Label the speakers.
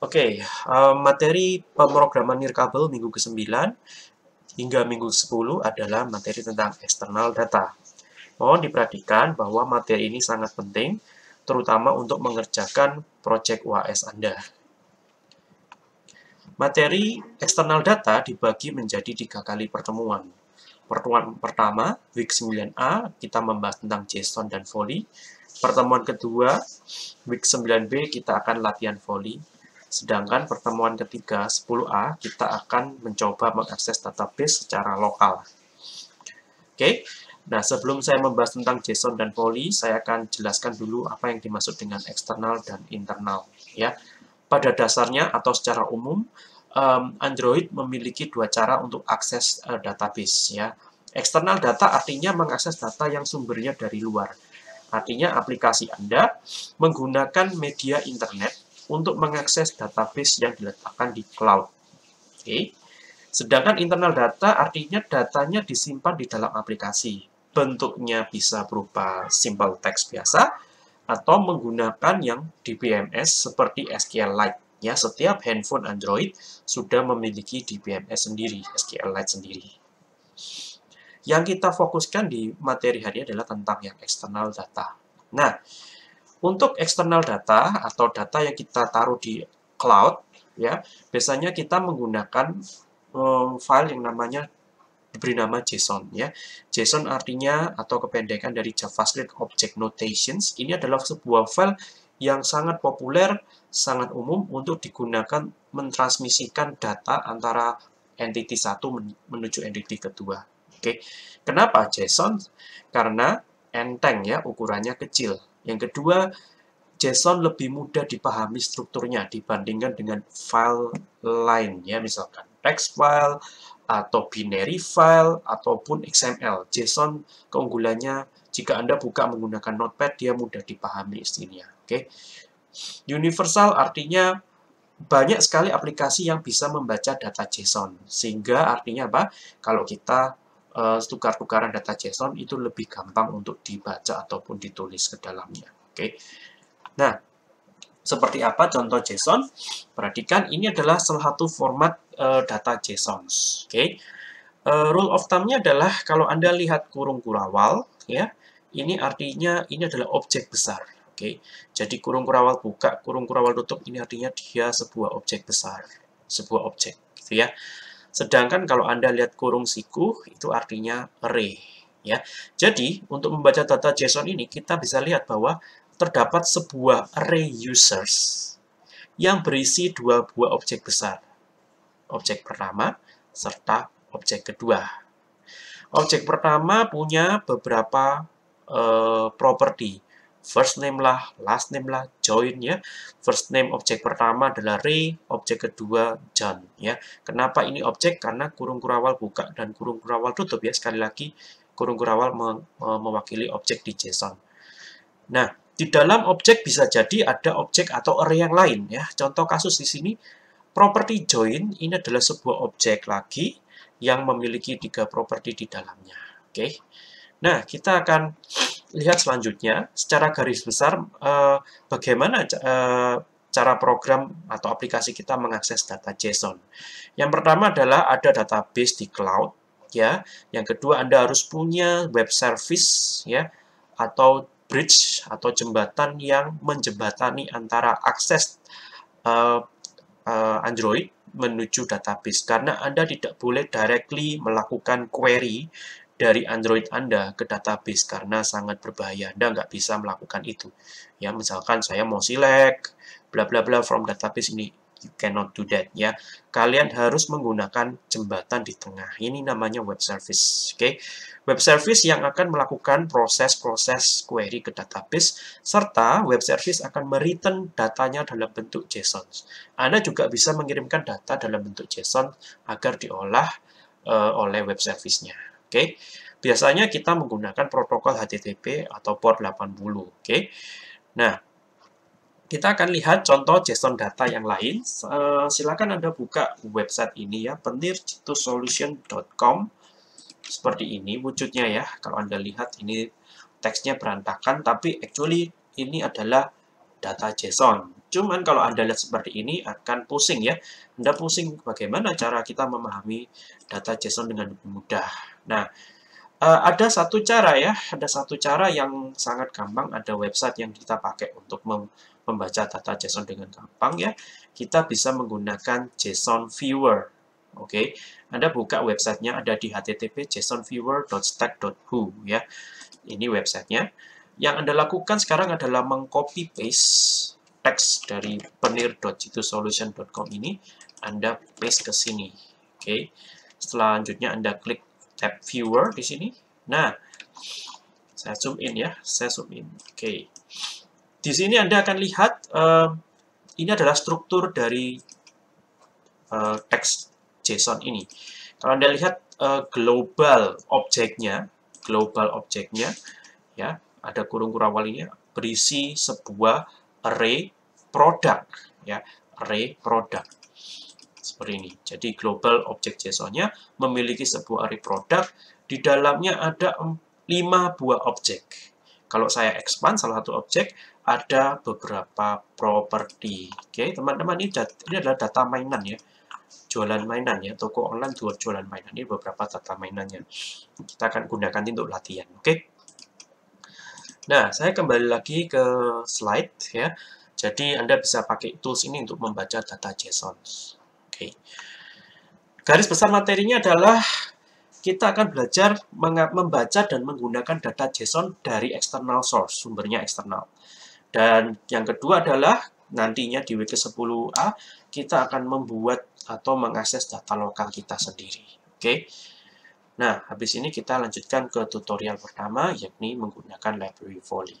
Speaker 1: Oke, okay, eh, um, materi pemrograman nirkabel minggu ke-9 hingga minggu ke-10 adalah materi tentang eksternal data. Mohon diperhatikan bahwa materi ini sangat penting, terutama untuk mengerjakan proyek UAS Anda. Materi eksternal data dibagi menjadi tiga kali pertemuan. Pertemuan pertama, week 9A, kita membahas tentang JSON dan volley. Pertemuan kedua, week 9B, kita akan latihan volley Sedangkan pertemuan ketiga 10A kita akan mencoba mengakses database secara lokal. Oke. Nah, sebelum saya membahas tentang JSON dan Poly, saya akan jelaskan dulu apa yang dimaksud dengan eksternal dan internal, ya. Pada dasarnya atau secara umum, Android memiliki dua cara untuk akses eh, database, ya. Eksternal data artinya mengakses data yang sumbernya dari luar. Artinya aplikasi Anda menggunakan media internet untuk mengakses database yang diletakkan di cloud. Oke. Sedangkan internal data artinya datanya disimpan di dalam aplikasi. Bentuknya bisa berupa simple text biasa atau menggunakan yang DBMS seperti SQLite. Ya, setiap handphone Android sudah memiliki DBMS sendiri, SQLite sendiri. Yang kita fokuskan di materi hari adalah tentang yang eksternal data. Nah, untuk eksternal data atau data yang kita taruh di cloud, ya biasanya kita menggunakan um, file yang namanya diberi nama JSON ya. JSON artinya atau kependekan dari JavaScript Object Notations. Ini adalah sebuah file yang sangat populer, sangat umum untuk digunakan mentransmisikan data antara entity satu menuju entity kedua. Oke. Kenapa JSON? Karena enteng ya, ukurannya kecil. Yang kedua, JSON lebih mudah dipahami strukturnya dibandingkan dengan file lain ya misalkan text file atau binary file ataupun XML. JSON keunggulannya jika Anda buka menggunakan notepad dia mudah dipahami istilahnya. Oke. Okay? Universal artinya banyak sekali aplikasi yang bisa membaca data JSON sehingga artinya apa? Kalau kita uh, tukar-tukaran data JSON itu lebih gampang untuk dibaca ataupun ditulis ke dalamnya. Oke. Okay. Nah, seperti apa contoh JSON? Perhatikan ini adalah salah satu format uh, data JSON. Oke. Okay. Uh, eh, rule of thumb-nya adalah kalau Anda lihat kurung kurawal, ya, ini artinya ini adalah objek besar. Oke, okay. jadi kurung kurawal buka, kurung kurawal tutup, ini artinya dia sebuah objek besar, sebuah objek, gitu ya. Sedangkan kalau Anda lihat kurung siku, itu artinya re. Ya. Jadi, untuk membaca data JSON ini, kita bisa lihat bahwa terdapat sebuah array users yang berisi dua buah objek besar. Objek pertama serta objek kedua. Objek pertama punya beberapa uh, properti first name lah, last name lah, join ya. First name objek pertama adalah Ray, objek kedua John ya. Kenapa ini objek? Karena kurung kurawal buka dan kurung kurawal tutup ya. Sekali lagi kurung kurawal me mewakili objek di JSON. Nah, di dalam objek bisa jadi ada objek atau array yang lain ya. Contoh kasus di sini property join ini adalah sebuah objek lagi yang memiliki tiga properti di dalamnya. Oke. Okay. Nah, kita akan lihat selanjutnya secara garis besar eh, bagaimana eh, cara program atau aplikasi kita mengakses data JSON. Yang pertama adalah ada database di cloud ya. Yang kedua Anda harus punya web service ya atau bridge atau jembatan yang menjembatani antara akses uh, uh, Android menuju database karena Anda tidak boleh directly melakukan query dari Android Anda ke database karena sangat berbahaya. Anda nggak bisa melakukan itu. Ya, misalkan saya mau select, bla bla bla from database ini. You cannot do that ya. Kalian harus menggunakan jembatan di tengah. Ini namanya web service. Oke, okay? web service yang akan melakukan proses-proses query ke database serta web service akan mereturn datanya dalam bentuk JSON. Anda juga bisa mengirimkan data dalam bentuk JSON agar diolah uh, oleh web service-nya. Oke. Okay? Biasanya kita menggunakan protokol HTTP atau port 80. Oke. Okay? Nah, kita akan lihat contoh JSON data yang lain. Uh, silakan Anda buka website ini ya, penircitusolution.com. Seperti ini wujudnya ya. Kalau Anda lihat ini teksnya berantakan, tapi actually ini adalah data JSON. Cuman kalau Anda lihat seperti ini akan pusing ya. Anda pusing bagaimana cara kita memahami data JSON dengan mudah. Nah, eh, ada satu cara ya, ada satu cara yang sangat gampang, ada website yang kita pakai untuk membaca data JSON dengan gampang ya. Kita bisa menggunakan JSON Viewer. Oke, okay. Anda buka websitenya ada di http jsonviewer.stack.hu ya. Ini websitenya. Yang Anda lakukan sekarang adalah mengcopy paste teks dari penir.jitusolution.com ini Anda paste ke sini. Oke. Okay. Selanjutnya Anda klik tab viewer di sini. Nah, saya zoom in ya, saya zoom in. Oke. Okay. Di sini Anda akan lihat uh, ini adalah struktur dari uh, teks JSON ini. Kalau Anda lihat uh, global objeknya, global objeknya ya, ada kurung ini berisi sebuah array product ya array product seperti ini. Jadi global object JSON-nya memiliki sebuah array product, di dalamnya ada lima buah objek. Kalau saya expand salah satu objek, ada beberapa properti. Oke, teman-teman, ini, ini adalah data mainan ya. Jualan mainan ya, toko online jual jualan mainan. Ini beberapa data mainannya. Kita akan gunakan untuk latihan, oke? Nah, saya kembali lagi ke slide ya. Jadi Anda bisa pakai tools ini untuk membaca data JSON. Oke. Garis besar materinya adalah kita akan belajar membaca dan menggunakan data JSON dari external source, sumbernya eksternal. Dan yang kedua adalah nantinya di week 10A kita akan membuat atau mengakses data lokal kita sendiri. Oke. Okay? Nah, habis ini kita lanjutkan ke tutorial pertama, yakni menggunakan library volley.